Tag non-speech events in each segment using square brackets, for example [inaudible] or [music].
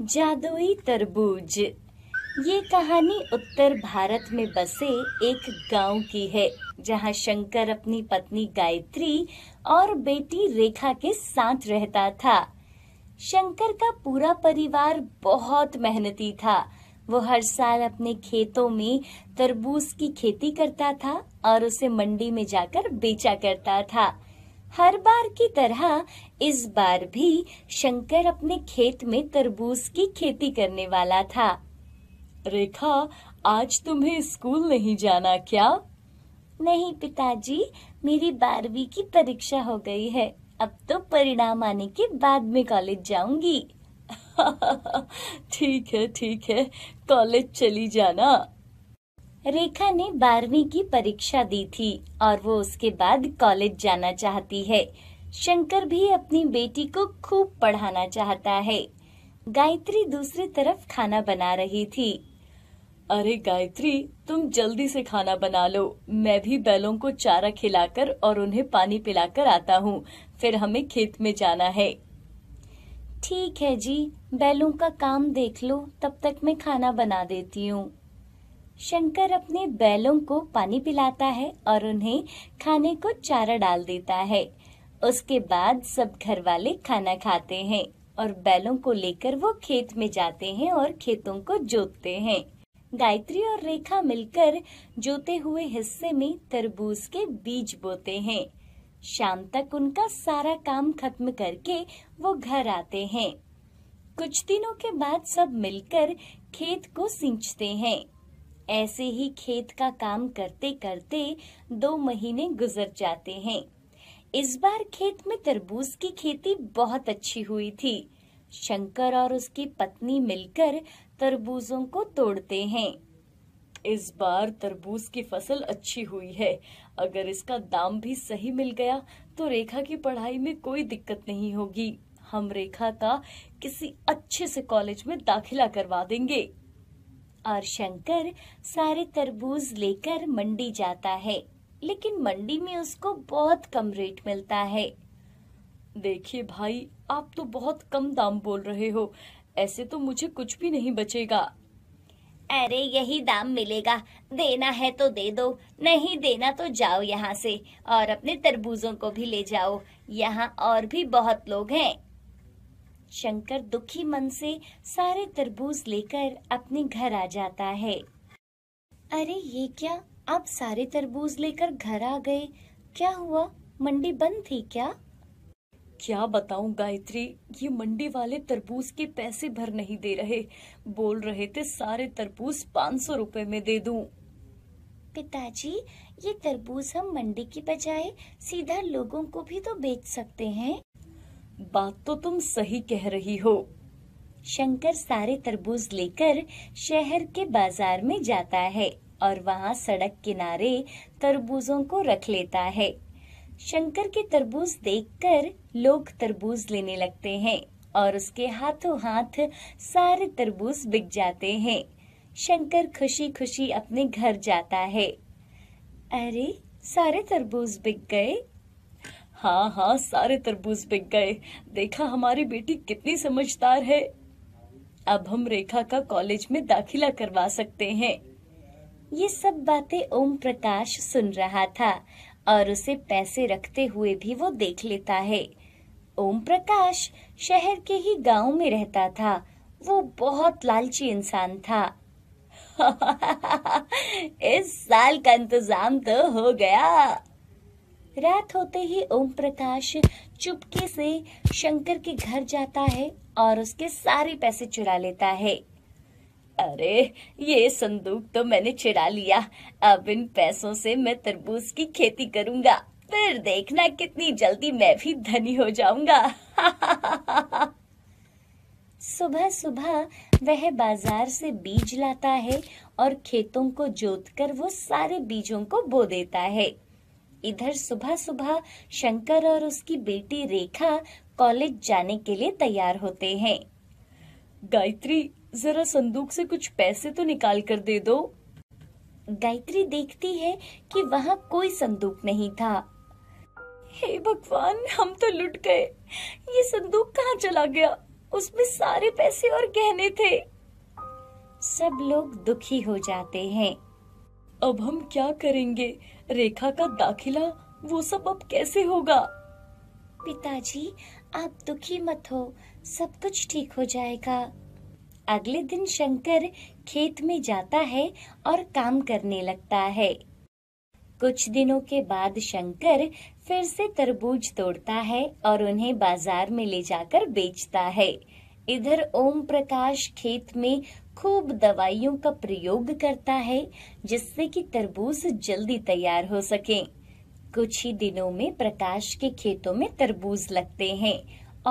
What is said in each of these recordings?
जादुई तरबूज ये कहानी उत्तर भारत में बसे एक गांव की है जहां शंकर अपनी पत्नी गायत्री और बेटी रेखा के साथ रहता था शंकर का पूरा परिवार बहुत मेहनती था वो हर साल अपने खेतों में तरबूज की खेती करता था और उसे मंडी में जाकर बेचा करता था हर बार की तरह इस बार भी शंकर अपने खेत में तरबूज की खेती करने वाला था रेखा आज तुम्हें स्कूल नहीं जाना क्या नहीं पिताजी मेरी बारहवीं की परीक्षा हो गई है अब तो परिणाम आने के बाद में कॉलेज जाऊंगी [laughs] ठीक है ठीक है कॉलेज चली जाना रेखा ने बारहवीं की परीक्षा दी थी और वो उसके बाद कॉलेज जाना चाहती है शंकर भी अपनी बेटी को खूब पढ़ाना चाहता है गायत्री दूसरी तरफ खाना बना रही थी अरे गायत्री तुम जल्दी से खाना बना लो मैं भी बैलों को चारा खिलाकर और उन्हें पानी पिलाकर आता हूँ फिर हमें खेत में जाना है ठीक है जी बैलों का काम देख लो तब तक मैं खाना बना देती हूँ शंकर अपने बैलों को पानी पिलाता है और उन्हें खाने को चारा डाल देता है उसके बाद सब घर वाले खाना खाते हैं और बैलों को लेकर वो खेत में जाते हैं और खेतों को जोतते हैं गायत्री और रेखा मिलकर जोते हुए हिस्से में तरबूज के बीज बोते हैं शाम तक उनका सारा काम खत्म करके वो घर आते हैं कुछ दिनों के बाद सब मिलकर खेत को सींचते हैं ऐसे ही खेत का काम करते करते दो महीने गुजर जाते हैं इस बार खेत में तरबूज की खेती बहुत अच्छी हुई थी शंकर और उसकी पत्नी मिलकर तरबूजों को तोड़ते हैं इस बार तरबूज की फसल अच्छी हुई है अगर इसका दाम भी सही मिल गया तो रेखा की पढ़ाई में कोई दिक्कत नहीं होगी हम रेखा का किसी अच्छे से कॉलेज में दाखिला करवा देंगे और शंकर सारे तरबूज लेकर मंडी जाता है लेकिन मंडी में उसको बहुत कम रेट मिलता है देखिए भाई आप तो बहुत कम दाम बोल रहे हो ऐसे तो मुझे कुछ भी नहीं बचेगा अरे यही दाम मिलेगा देना है तो दे दो नहीं देना तो जाओ यहाँ से और अपने तरबूजों को भी ले जाओ यहाँ और भी बहुत लोग हैं शंकर दुखी मन से सारे तरबूज लेकर अपने घर आ जाता है अरे ये क्या आप सारे तरबूज लेकर घर आ गए क्या हुआ मंडी बंद थी क्या क्या बताऊं गायत्री ये मंडी वाले तरबूज के पैसे भर नहीं दे रहे बोल रहे थे सारे तरबूज पाँच सौ रूपए में दे दूं। पिताजी ये तरबूज हम मंडी की बजाय सीधा लोगों को भी तो बेच सकते हैं बात तो तुम सही कह रही हो शंकर सारे तरबूज लेकर शहर के बाजार में जाता है और वहाँ सड़क किनारे तरबूजों को रख लेता है शंकर के तरबूज देखकर लोग तरबूज लेने लगते हैं और उसके हाथों हाथ सारे तरबूज बिक जाते हैं शंकर खुशी खुशी अपने घर जाता है अरे सारे तरबूज बिक गए हाँ हाँ सारे तरबूज बिक गए देखा हमारी बेटी कितनी समझदार है अब हम रेखा का कॉलेज में दाखिला करवा सकते हैं ये सब बातें ओम प्रकाश सुन रहा था और उसे पैसे रखते हुए भी वो देख लेता है ओम प्रकाश शहर के ही गांव में रहता था वो बहुत लालची इंसान था [laughs] इस साल का इंतजाम तो हो गया रात होते ही ओम प्रकाश चुपके से शंकर के घर जाता है और उसके सारे पैसे चुरा लेता है अरे ये संदूक तो मैंने चुरा लिया अब इन पैसों से मैं तरबूज की खेती करूंगा फिर देखना कितनी जल्दी मैं भी धनी हो जाऊंगा [laughs] सुबह सुबह वह बाजार से बीज लाता है और खेतों को जोतकर वो सारे बीजों को बो देता है इधर सुबह सुबह शंकर और उसकी बेटी रेखा कॉलेज जाने के लिए तैयार होते हैं गायत्री जरा संदूक से कुछ पैसे तो निकाल कर दे दो गायत्री देखती है कि वहाँ कोई संदूक नहीं था हे भगवान हम तो लुट गए ये संदूक कहाँ चला गया उसमें सारे पैसे और गहने थे सब लोग दुखी हो जाते हैं अब हम क्या करेंगे रेखा का दाखिला वो सब अब कैसे होगा पिताजी आप दुखी मत हो सब कुछ ठीक हो जाएगा अगले दिन शंकर खेत में जाता है और काम करने लगता है कुछ दिनों के बाद शंकर फिर से तरबूज तोड़ता है और उन्हें बाजार में ले जाकर बेचता है इधर ओम प्रकाश खेत में खूब दवाइयों का प्रयोग करता है जिससे कि तरबूज जल्दी तैयार हो सके कुछ ही दिनों में प्रकाश के खेतों में तरबूज लगते हैं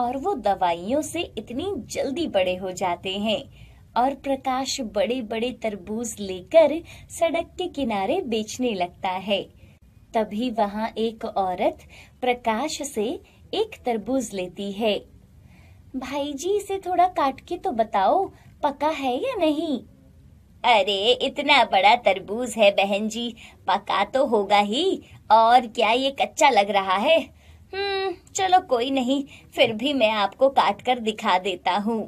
और वो दवाइयों से इतनी जल्दी बड़े हो जाते हैं और प्रकाश बड़े बड़े तरबूज लेकर सड़क के किनारे बेचने लगता है तभी वहाँ एक औरत प्रकाश से एक तरबूज लेती है भाई जी इसे थोड़ा काट के तो बताओ पका है या नहीं अरे इतना बड़ा तरबूज है बहन जी पका तो होगा ही और क्या ये कच्चा लग रहा है हम्म चलो कोई नहीं फिर भी मैं आपको काट कर दिखा देता हूँ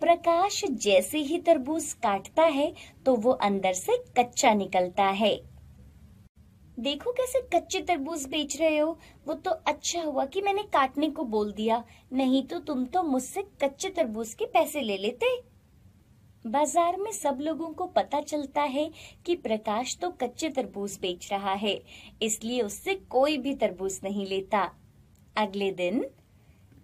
प्रकाश जैसे ही तरबूज काटता है तो वो अंदर से कच्चा निकलता है देखो कैसे कच्चे तरबूज बेच रहे हो वो तो अच्छा हुआ कि मैंने काटने को बोल दिया नहीं तो तुम तो मुझसे कच्चे तरबूज के पैसे ले लेते बाजार में सब लोगों को पता चलता है कि प्रकाश तो कच्चे तरबूज बेच रहा है इसलिए उससे कोई भी तरबूज नहीं लेता अगले दिन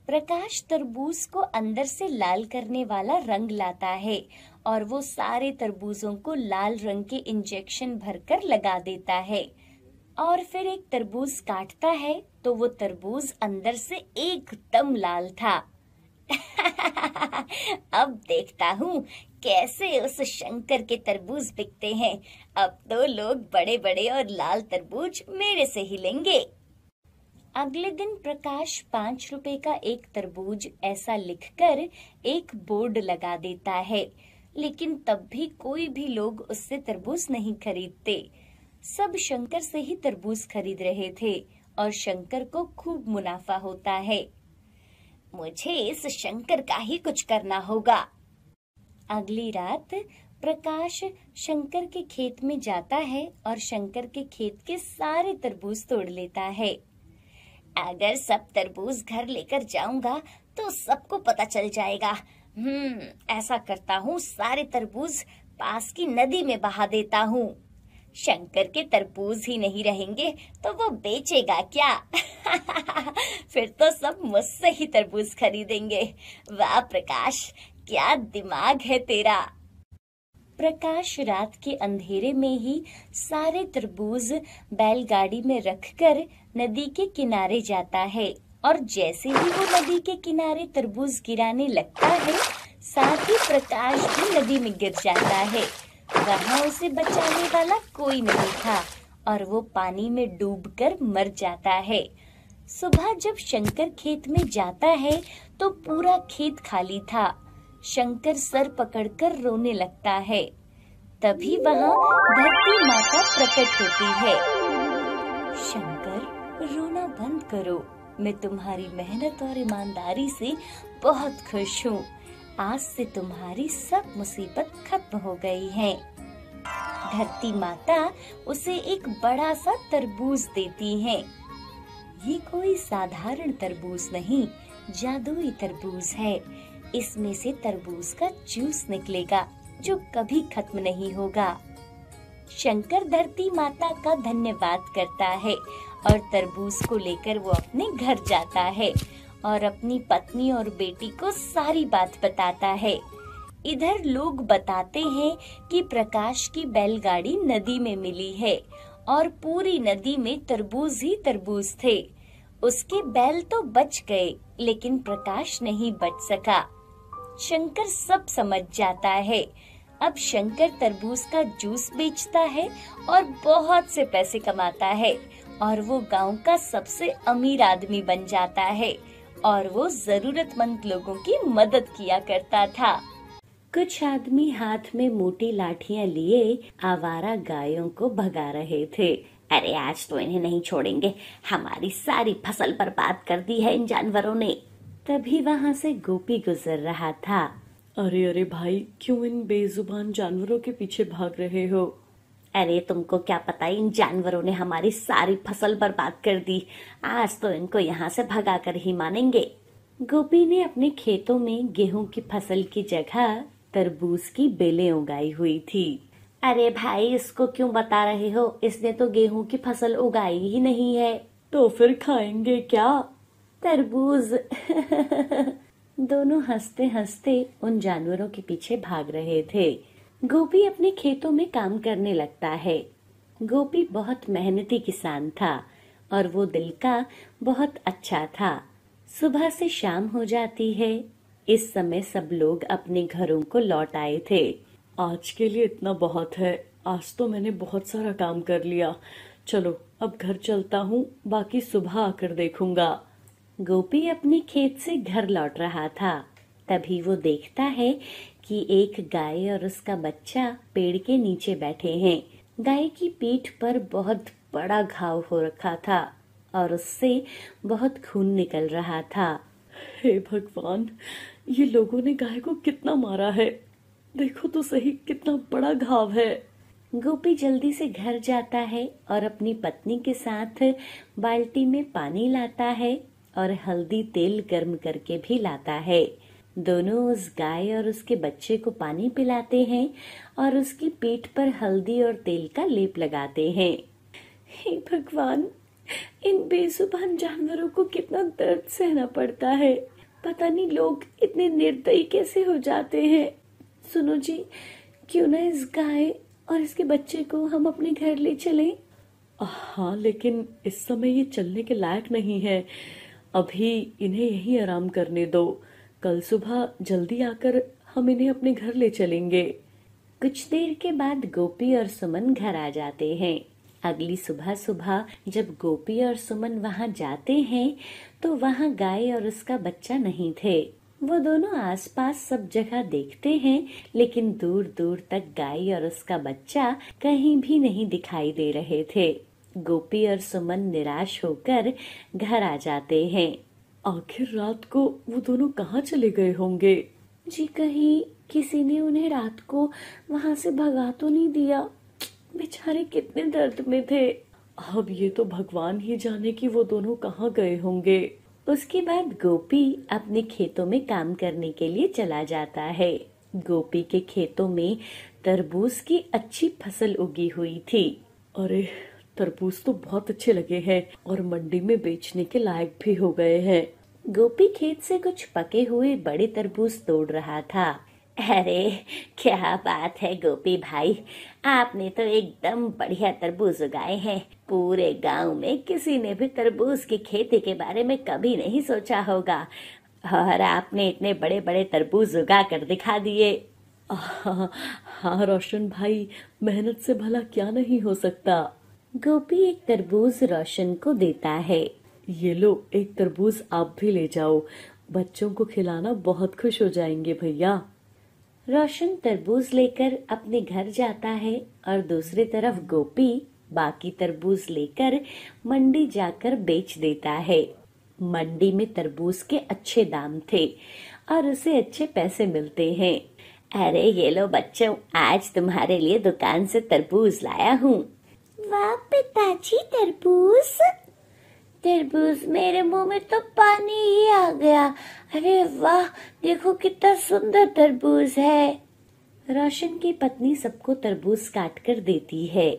प्रकाश तरबूज को अंदर से लाल करने वाला रंग लाता है और वो सारे तरबूजों को लाल रंग के इंजेक्शन भरकर लगा देता है और फिर एक तरबूज काटता है तो वो तरबूज अंदर से एकदम लाल था [laughs] अब देखता हूँ कैसे उस शंकर के तरबूज बिकते हैं अब तो लोग बड़े बड़े और लाल तरबूज मेरे से ही लेंगे अगले दिन प्रकाश पांच रुपए का एक तरबूज ऐसा लिखकर एक बोर्ड लगा देता है लेकिन तब भी कोई भी लोग उससे तरबूज नहीं खरीदते सब शंकर से ही तरबूज खरीद रहे थे और शंकर को खूब मुनाफा होता है मुझे इस शंकर का ही कुछ करना होगा अगली रात प्रकाश शंकर के खेत में जाता है और शंकर के खेत के सारे तरबूज तोड़ लेता है अगर सब तरबूज घर लेकर जाऊंगा तो सबको पता चल जाएगा हम्म ऐसा करता हूँ सारे तरबूज पास की नदी में बहा देता हूँ शंकर के तरबूज ही नहीं रहेंगे तो वो बेचेगा क्या [laughs] फिर तो सब मुझसे ही तरबूज खरीदेंगे वाह प्रकाश क्या दिमाग है तेरा प्रकाश रात के अंधेरे में ही सारे तरबूज बैलगाड़ी में रखकर नदी के किनारे जाता है और जैसे ही वो नदी के किनारे तरबूज गिराने लगता है साथ ही प्रकाश भी नदी में गिर जाता है वहाँ उसे बचाने वाला कोई नहीं था और वो पानी में डूबकर मर जाता है सुबह जब शंकर खेत में जाता है तो पूरा खेत खाली था शंकर सर पकड़कर रोने लगता है तभी वहाँ धरती माता प्रकट होती है शंकर रोना बंद करो मैं तुम्हारी मेहनत और ईमानदारी से बहुत खुश हूँ आज से तुम्हारी सब मुसीबत खत्म हो गई है धरती माता उसे एक बड़ा सा तरबूज देती है ये कोई साधारण तरबूज नहीं जादुई तरबूज है इसमें से तरबूज का जूस निकलेगा जो कभी खत्म नहीं होगा शंकर धरती माता का धन्यवाद करता है और तरबूज को लेकर वो अपने घर जाता है और अपनी पत्नी और बेटी को सारी बात बताता है इधर लोग बताते हैं कि प्रकाश की बैलगाड़ी नदी में मिली है और पूरी नदी में तरबूज ही तरबूज थे उसके बैल तो बच गए लेकिन प्रकाश नहीं बच सका शंकर सब समझ जाता है अब शंकर तरबूज का जूस बेचता है और बहुत से पैसे कमाता है और वो गांव का सबसे अमीर आदमी बन जाता है और वो जरूरतमंद लोगों की मदद किया करता था कुछ आदमी हाथ में मोटी लाठियां लिए आवारा गायों को भगा रहे थे अरे आज तो इन्हें नहीं छोड़ेंगे हमारी सारी फसल बर्बाद कर दी है इन जानवरों ने तभी वहां से गोपी गुजर रहा था अरे अरे भाई क्यों इन बेजुबान जानवरों के पीछे भाग रहे हो अरे तुमको क्या पता इन जानवरों ने हमारी सारी फसल बर्बाद कर दी आज तो इनको यहाँ से भगा कर ही मानेंगे गोपी ने अपने खेतों में गेहूं की फसल की जगह तरबूज की बेलें उगाई हुई थी अरे भाई इसको क्यों बता रहे हो इसने तो गेहूं की फसल उगाई ही नहीं है तो फिर खाएंगे क्या तरबूज [laughs] दोनों हंसते हंसते उन जानवरों के पीछे भाग रहे थे गोपी अपने खेतों में काम करने लगता है गोपी बहुत मेहनती किसान था और वो दिल का बहुत अच्छा था सुबह से शाम हो जाती है इस समय सब लोग अपने घरों को लौट आए थे आज के लिए इतना बहुत है आज तो मैंने बहुत सारा काम कर लिया चलो अब घर चलता हूँ बाकी सुबह आकर देखूंगा गोपी अपने खेत से घर लौट रहा था तभी वो देखता है कि एक गाय और उसका बच्चा पेड़ के नीचे बैठे हैं गाय की पीठ पर बहुत बड़ा घाव हो रखा था और उससे बहुत खून निकल रहा था हे भगवान ये लोगों ने गाय को कितना मारा है देखो तो सही कितना बड़ा घाव है गोपी जल्दी से घर जाता है और अपनी पत्नी के साथ बाल्टी में पानी लाता है और हल्दी तेल गर्म करके भी लाता है दोनों उस गाय और उसके बच्चे को पानी पिलाते हैं और उसकी पीठ पर हल्दी और तेल का लेप लगाते हैं हे भगवान इन बेसुबान जानवरों को कितना दर्द सहना पड़ता है पता नहीं लोग इतने निर्दयी कैसे हो जाते हैं सुनो जी क्यों ना इस गाय और इसके बच्चे को हम अपने घर ले चलें हाँ लेकिन इस समय ये चलने के लायक नहीं है अभी इन्हें यहीं आराम करने दो कल सुबह जल्दी आकर हम इन्हें अपने घर ले चलेंगे कुछ देर के बाद गोपी और सुमन घर आ जाते हैं अगली सुबह सुबह जब गोपी और सुमन वहाँ जाते हैं तो वहाँ गाय और उसका बच्चा नहीं थे वो दोनों आसपास सब जगह देखते हैं लेकिन दूर दूर तक गाय और उसका बच्चा कहीं भी नहीं दिखाई दे रहे थे गोपी और सुमन निराश होकर घर आ जाते हैं आखिर रात को वो दोनों कहाँ चले गए होंगे जी कहीं किसी ने उन्हें रात को वहां से भगा तो नहीं दिया बेचारे कितने दर्द में थे अब ये तो भगवान ही जाने कि वो दोनों कहाँ गए होंगे उसके बाद गोपी अपने खेतों में काम करने के लिए चला जाता है गोपी के खेतों में तरबूज की अच्छी फसल उगी हुई थी अरे तरबूज तो बहुत अच्छे लगे हैं और मंडी में बेचने के लायक भी हो गए हैं गोपी खेत से कुछ पके हुए बड़े तरबूज तोड़ रहा था अरे क्या बात है गोपी भाई आपने तो एकदम बढ़िया तरबूज उगाए हैं पूरे गांव में किसी ने भी तरबूज की खेती के बारे में कभी नहीं सोचा होगा और आपने इतने बड़े बड़े तरबूज उगा कर दिखा दिए [laughs] हाँ रोशन भाई मेहनत से भला क्या नहीं हो सकता गोपी एक तरबूज रोशन को देता है ये लो एक तरबूज आप भी ले जाओ बच्चों को खिलाना बहुत खुश हो जाएंगे भैया रोशन तरबूज लेकर अपने घर जाता है और दूसरी तरफ गोपी बाकी तरबूज लेकर मंडी जाकर बेच देता है मंडी में तरबूज के अच्छे दाम थे और उसे अच्छे पैसे मिलते हैं अरे ये लो बच्चों आज तुम्हारे लिए दुकान से तरबूज लाया हूँ वाह पिताजी तरबूज तरबूज मेरे मुंह में तो पानी ही आ गया अरे वाह देखो कितना सुंदर तरबूज है रोशन की पत्नी सबको तरबूज काट कर देती है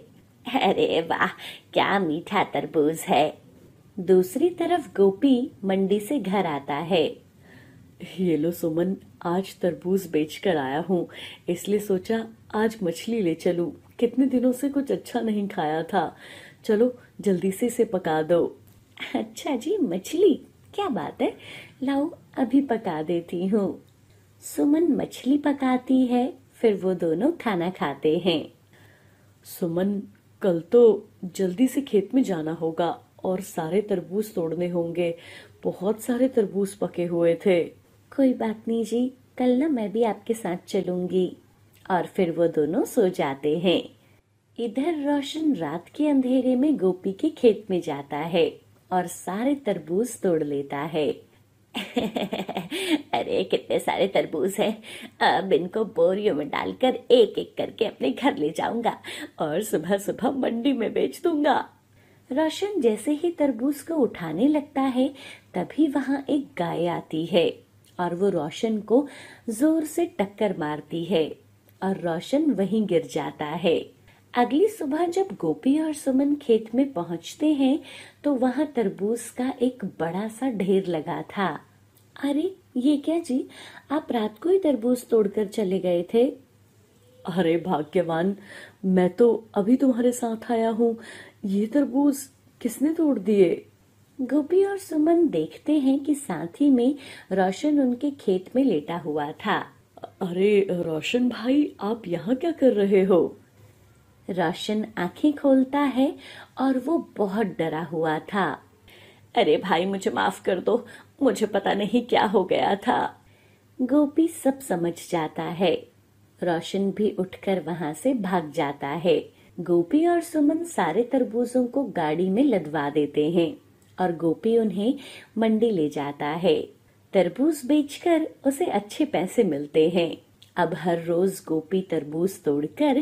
अरे वाह क्या मीठा तरबूज है दूसरी तरफ गोपी मंडी से घर आता है ये लो सुमन आज तरबूज बेच कर आया हूँ इसलिए सोचा आज मछली ले चलूं कितने दिनों से कुछ अच्छा नहीं खाया था चलो जल्दी से इसे पका दो अच्छा जी मछली क्या बात है लाओ अभी पका देती हूँ सुमन मछली पकाती है फिर वो दोनों खाना खाते हैं सुमन कल तो जल्दी से खेत में जाना होगा और सारे तरबूज तोड़ने होंगे बहुत सारे तरबूज पके हुए थे कोई बात नहीं जी कल ना मैं भी आपके साथ चलूंगी और फिर वो दोनों सो जाते हैं इधर रोशन रात के अंधेरे में गोपी के खेत में जाता है और सारे तरबूज तोड़ लेता है [laughs] अरे कितने सारे तरबूज हैं अब इनको बोरियों में डालकर एक एक करके अपने घर ले जाऊंगा और सुबह सुबह मंडी में बेच दूंगा रोशन जैसे ही तरबूज को उठाने लगता है तभी वहाँ एक गाय आती है और वो रोशन को जोर से टक्कर मारती है और रोशन वहीं गिर जाता है अगली सुबह जब गोपी और सुमन खेत में पहुंचते हैं तो वहां तरबूज का एक बड़ा सा ढेर लगा था अरे ये क्या जी आप रात को ही तरबूज तोड़कर चले गए थे अरे भाग्यवान मैं तो अभी तुम्हारे साथ आया हूँ ये तरबूज किसने तोड़ दिए गोपी और सुमन देखते हैं कि साथी में रोशन उनके खेत में लेटा हुआ था अरे रोशन भाई आप यहाँ क्या कर रहे हो रोशन आंखें खोलता है और वो बहुत डरा हुआ था अरे भाई मुझे माफ कर दो मुझे पता नहीं क्या हो गया था गोपी सब समझ जाता है रोशन भी उठकर वहाँ से भाग जाता है गोपी और सुमन सारे तरबूजों को गाड़ी में लदवा देते हैं और गोपी उन्हें मंडी ले जाता है तरबूज बेचकर उसे अच्छे पैसे मिलते हैं अब हर रोज गोपी तरबूज तोड़कर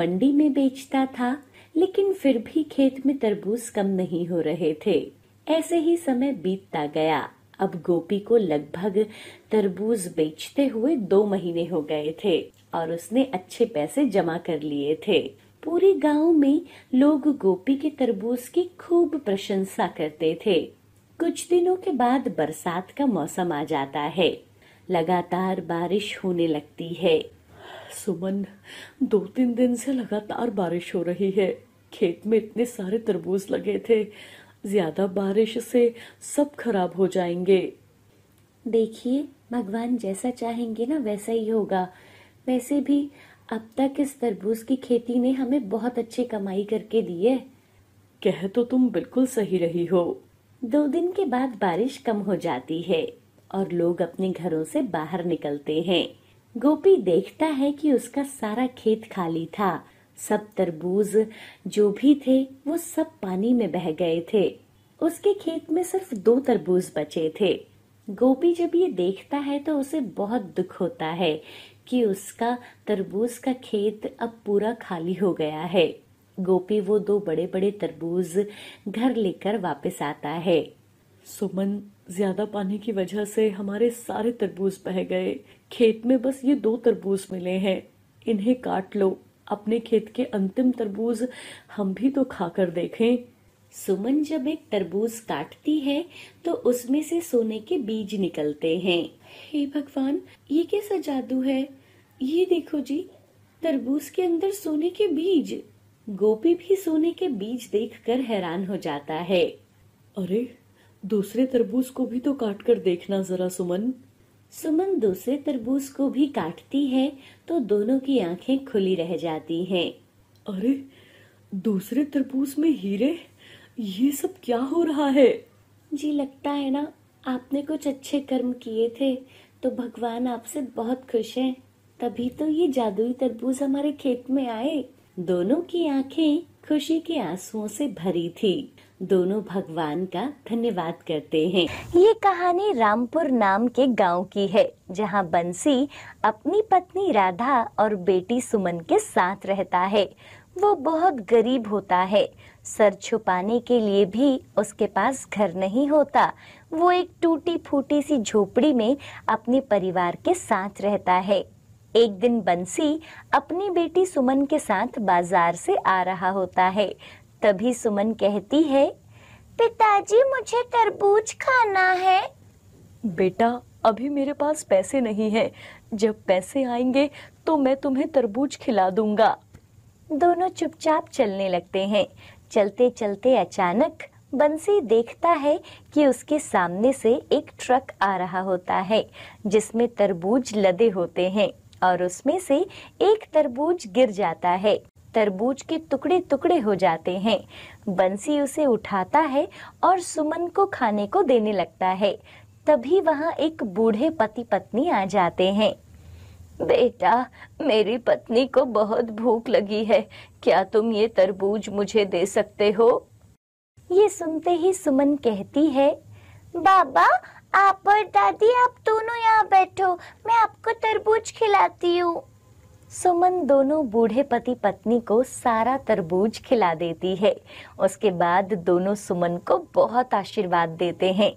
मंडी में बेचता था लेकिन फिर भी खेत में तरबूज कम नहीं हो रहे थे ऐसे ही समय बीतता गया अब गोपी को लगभग तरबूज बेचते हुए दो महीने हो गए थे और उसने अच्छे पैसे जमा कर लिए थे पूरे गांव में लोग गोपी के तरबूज की खूब प्रशंसा करते थे कुछ दिनों के बाद बरसात का मौसम आ जाता है लगातार बारिश होने लगती है सुमन दो तीन दिन से लगातार बारिश हो रही है खेत में इतने सारे तरबूज लगे थे ज्यादा बारिश से सब खराब हो जाएंगे देखिए भगवान जैसा चाहेंगे ना वैसा ही होगा वैसे भी अब तक इस तरबूज की खेती ने हमें बहुत अच्छी कमाई करके दी है कह तो तुम बिल्कुल सही रही हो दो दिन के बाद बारिश कम हो जाती है और लोग अपने घरों से बाहर निकलते हैं गोपी देखता है कि उसका सारा खेत खाली था सब तरबूज जो भी थे वो सब पानी में बह गए थे उसके खेत में सिर्फ दो तरबूज बचे थे गोपी जब ये देखता है तो उसे बहुत दुख होता है कि उसका तरबूज का खेत अब पूरा खाली हो गया है गोपी वो दो बड़े बड़े तरबूज घर लेकर वापस आता है सुमन ज्यादा पानी की वजह से हमारे सारे तरबूज बह गए खेत में बस ये दो तरबूज मिले हैं इन्हें काट लो अपने खेत के अंतिम तरबूज हम भी तो खाकर देखें सुमन जब एक तरबूज काटती है तो उसमें से सोने के बीज निकलते हैं हे भगवान ये कैसा जादू है ये देखो जी तरबूज के अंदर सोने के बीज गोपी भी सोने के बीज देखकर हैरान हो जाता है अरे दूसरे तरबूज को भी तो काट कर देखना जरा सुमन सुमन दूसरे तरबूज को भी काटती है तो दोनों की आंखें खुली रह जाती हैं। अरे दूसरे तरबूज में हीरे ये सब क्या हो रहा है जी लगता है ना आपने कुछ अच्छे कर्म किए थे तो भगवान आपसे बहुत खुश हैं। तभी तो ये जादुई तरबूज हमारे खेत में आए दोनों की आंखें खुशी के आंसुओं से भरी थी दोनों भगवान का धन्यवाद करते हैं ये कहानी रामपुर नाम के गांव की है जहां बंसी अपनी पत्नी राधा और बेटी सुमन के साथ रहता है वो बहुत गरीब होता है सर छुपाने के लिए भी उसके पास घर नहीं होता वो एक टूटी फूटी सी झोपड़ी में अपने परिवार के साथ रहता है एक दिन बंसी अपनी बेटी सुमन के साथ बाजार से आ रहा होता है तभी सुमन कहती है पिताजी मुझे तरबूज खाना है बेटा अभी मेरे पास पैसे नहीं है जब पैसे आएंगे तो मैं तुम्हें तरबूज खिला दूंगा दोनों चुपचाप चलने लगते हैं चलते चलते अचानक बंसी देखता है कि उसके सामने से एक ट्रक आ रहा होता है जिसमें तरबूज लदे होते हैं और उसमें से एक तरबूज गिर जाता है तरबूज के टुकड़े टुकड़े हो जाते हैं बंसी उसे उठाता है और सुमन को खाने को देने लगता है तभी वहाँ एक बूढ़े पति पत्नी आ जाते हैं बेटा मेरी पत्नी को बहुत भूख लगी है क्या तुम ये तरबूज मुझे दे सकते हो ये सुनते ही सुमन कहती है बाबा आप और दादी आप दोनों यहाँ बैठो मैं आपको तरबूज खिलाती हूँ सुमन दोनों बूढ़े पति पत्नी को सारा तरबूज खिला देती है उसके बाद दोनों सुमन को बहुत आशीर्वाद देते हैं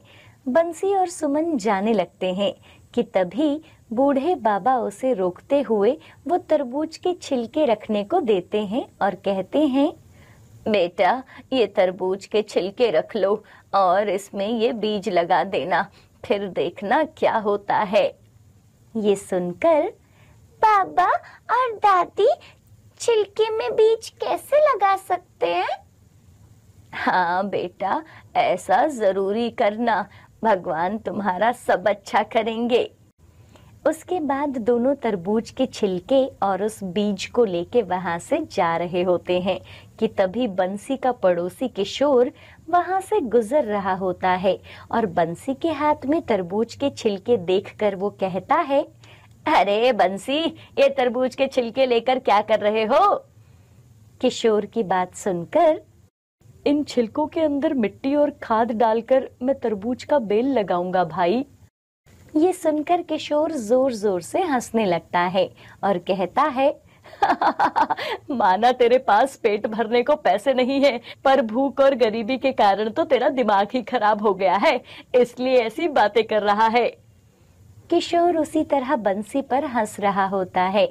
बंसी और सुमन जाने लगते हैं कि तभी बूढ़े बाबा उसे रोकते हुए वो तरबूज के छिलके रखने को देते हैं और कहते हैं बेटा ये तरबूज के छिलके रख लो और इसमें ये बीज लगा देना फिर देखना क्या होता है ये सुनकर बाबा और दादी छिलके में बीज कैसे लगा सकते हैं हाँ बेटा ऐसा जरूरी करना भगवान तुम्हारा सब अच्छा करेंगे उसके बाद दोनों तरबूज के छिलके और उस बीज को लेके वहां से जा रहे होते हैं कि तभी बंसी का पड़ोसी किशोर वहाँ से गुजर रहा होता है और बंसी के हाथ में तरबूज के छिलके देखकर वो कहता है अरे बंसी ये तरबूज के छिलके लेकर क्या कर रहे हो किशोर की बात सुनकर इन छिलकों के अंदर मिट्टी और खाद डालकर मैं तरबूज का बेल लगाऊंगा भाई ये सुनकर किशोर जोर जोर से हंसने लगता है और कहता है [laughs] माना तेरे पास पेट भरने को पैसे नहीं है पर भूख और गरीबी के कारण तो तेरा दिमाग ही खराब हो गया है इसलिए ऐसी बातें कर रहा है किशोर उसी तरह बंसी पर हंस रहा होता है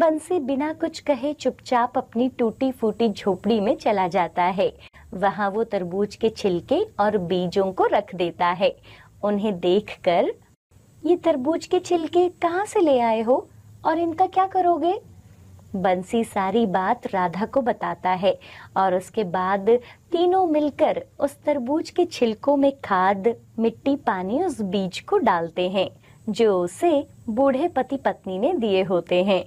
बंसी बिना कुछ कहे चुपचाप अपनी टूटी फूटी झोपड़ी में चला जाता है वहाँ वो तरबूज के छिलके और बीजों को रख देता है उन्हें देखकर ये तरबूज के छिलके कहाँ से ले आए हो और इनका क्या करोगे बंसी सारी बात राधा को बताता है और उसके बाद तीनों मिलकर उस तरबूज के छिलकों में खाद मिट्टी पानी उस बीज को डालते हैं जो उसे बूढ़े पति पत्नी ने दिए होते हैं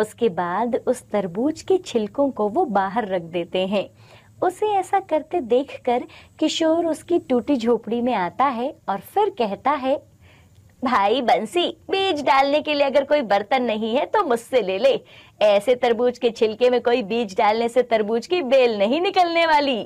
उसके बाद उस तरबूज के छिलकों को वो बाहर रख देते हैं उसे ऐसा करते देखकर किशोर उसकी टूटी झोपड़ी में आता है और फिर कहता है भाई बंसी बीज डालने के लिए अगर कोई बर्तन नहीं है तो मुझसे ले ले ऐसे तरबूज के छिलके में कोई बीज डालने से तरबूज की बेल नहीं निकलने वाली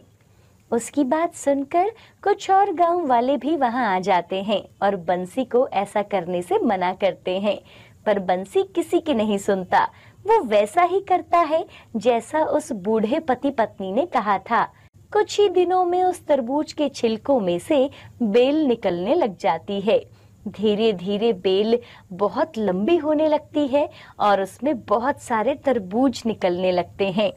उसकी बात सुनकर कुछ और गांव वाले भी वहां आ जाते हैं और बंसी को ऐसा करने से मना करते हैं पर बंसी किसी की नहीं सुनता वो वैसा ही करता है जैसा उस बूढ़े पति पत्नी ने कहा था कुछ ही दिनों में उस तरबूज के छिलकों में से बेल निकलने लग जाती है धीरे धीरे बेल बहुत लंबी होने लगती है और उसमें बहुत सारे तरबूज निकलने लगते हैं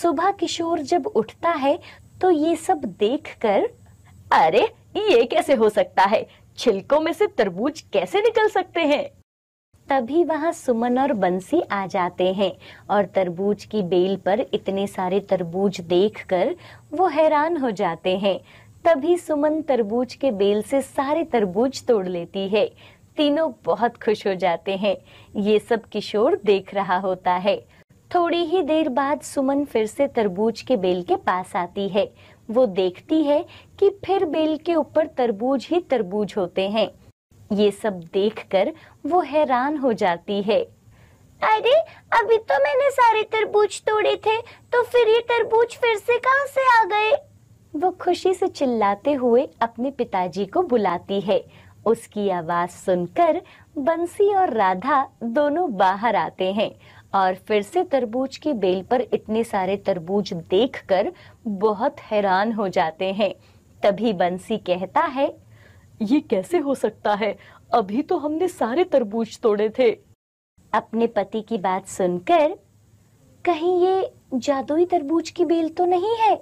सुबह किशोर जब उठता है तो ये सब देखकर अरे ये कैसे हो सकता है छिलकों में से तरबूज कैसे निकल सकते हैं तभी वहाँ सुमन और बंसी आ जाते हैं और तरबूज की बेल पर इतने सारे तरबूज देखकर वो हैरान हो जाते हैं तभी सुमन तरबूज के बेल से सारे तरबूज तोड़ लेती है तीनों बहुत खुश हो जाते हैं ये सब किशोर देख रहा होता है थोड़ी ही देर बाद सुमन फिर से तरबूज के बेल के पास आती है वो देखती है कि फिर बेल के ऊपर तरबूज ही तरबूज होते हैं ये सब देखकर वो हैरान हो जाती है अरे अभी तो मैंने सारे तरबूज तोड़े थे तो फिर ये तरबूज फिर से कहाँ से आ गए वो खुशी से चिल्लाते हुए अपने पिताजी को बुलाती है उसकी आवाज सुनकर बंसी और राधा दोनों बाहर आते हैं और फिर से तरबूज की बेल पर इतने सारे तरबूज देखकर बहुत हैरान हो जाते हैं तभी बंसी कहता है ये कैसे हो सकता है अभी तो हमने सारे तरबूज तोड़े थे अपने पति की बात सुनकर कहीं ये जादुई तरबूज की बेल तो नहीं है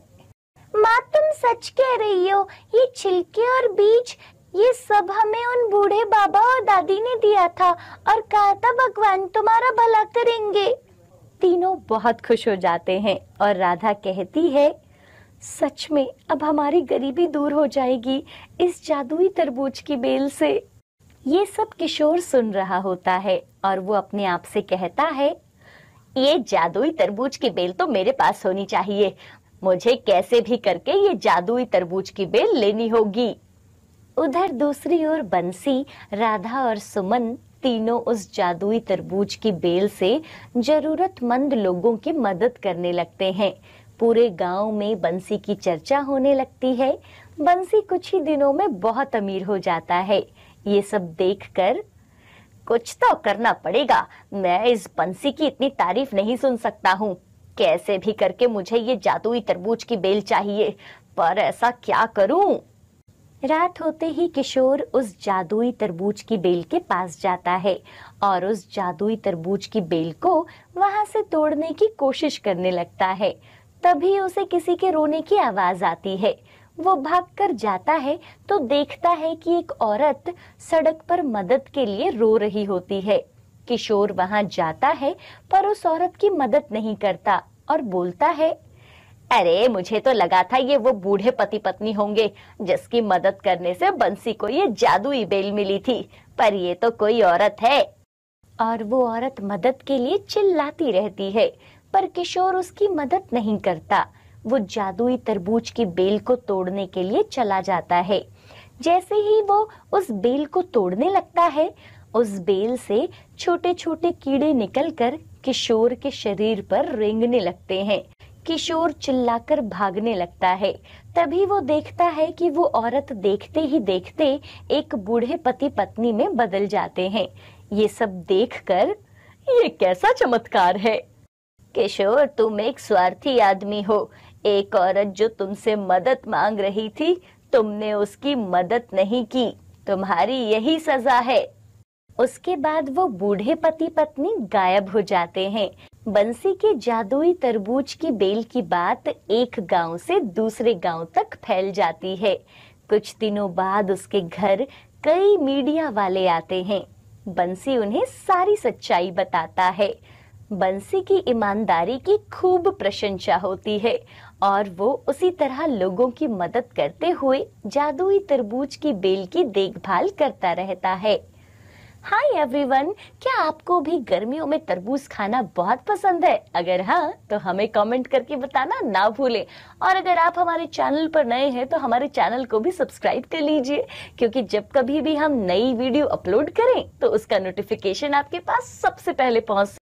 माँ तुम सच कह रही हो ये छिलके और बीज ये सब हमें उन बूढ़े बाबा और दादी ने दिया था और कहा था भगवान तुम्हारा भला करेंगे तीनों बहुत खुश हो जाते हैं और राधा कहती है सच में अब हमारी गरीबी दूर हो जाएगी इस जादुई तरबूज की बेल से ये सब किशोर सुन रहा होता है और वो अपने आप से कहता है ये जादुई तरबूज की बेल तो मेरे पास होनी चाहिए मुझे कैसे भी करके ये जादुई तरबूज की बेल लेनी होगी उधर दूसरी ओर बंसी राधा और सुमन तीनों उस जादुई तरबूज की बेल से जरूरतमंद लोगों की मदद करने लगते हैं पूरे गांव में बंसी की चर्चा होने लगती है बंसी कुछ ही दिनों में बहुत अमीर हो जाता है ये सब देखकर कुछ तो करना पड़ेगा मैं इस बंसी की इतनी तारीफ नहीं सुन सकता हूँ कैसे भी करके मुझे ये जादुई तरबूज की बेल चाहिए पर ऐसा क्या करूं? रात होते ही किशोर उस जादुई तरबूज की बेल के पास जाता है और उस जादुई तरबूज की बेल को वहां से तोड़ने की कोशिश करने लगता है तभी उसे किसी के रोने की आवाज आती है वो भागकर जाता है तो देखता है कि एक औरत सड़क पर मदद के लिए रो रही होती है किशोर वहां जाता है पर उस औरत की मदद नहीं करता और बोलता है अरे मुझे तो लगा था ये वो बूढ़े पति पत्नी होंगे जिसकी मदद करने से बंसी को ये जादुई बेल मिली थी पर ये तो कोई औरत है और वो औरत मदद के लिए चिल्लाती रहती है पर किशोर उसकी मदद नहीं करता वो जादुई तरबूज की बेल को तोड़ने के लिए चला जाता है जैसे ही वो उस बेल को तोड़ने लगता है उस बेल से छोटे छोटे कीड़े निकलकर किशोर के शरीर पर रेंगने लगते हैं किशोर चिल्लाकर भागने लगता है तभी वो देखता है कि वो औरत देखते ही देखते एक बूढ़े पति पत्नी में बदल जाते हैं ये सब देखकर ये कैसा चमत्कार है किशोर तुम एक स्वार्थी आदमी हो एक औरत जो तुमसे मदद मांग रही थी तुमने उसकी मदद नहीं की तुम्हारी यही सजा है उसके बाद वो बूढ़े पति पत्नी गायब हो जाते हैं बंसी के जादुई तरबूज की बेल की बात एक गांव से दूसरे गांव तक फैल जाती है कुछ दिनों बाद उसके घर कई मीडिया वाले आते हैं बंसी उन्हें सारी सच्चाई बताता है बंसी की ईमानदारी की खूब प्रशंसा होती है और वो उसी तरह लोगों की मदद करते हुए जादुई तरबूज की बेल की देखभाल करता रहता है हाय एवरीवन क्या आपको भी गर्मियों में तरबूज खाना बहुत पसंद है अगर हाँ तो हमें कमेंट करके बताना ना भूले और अगर आप हमारे चैनल पर नए हैं तो हमारे चैनल को भी सब्सक्राइब कर लीजिए क्योंकि जब कभी भी हम नई वीडियो अपलोड करें तो उसका नोटिफिकेशन आपके पास सबसे पहले पहुंच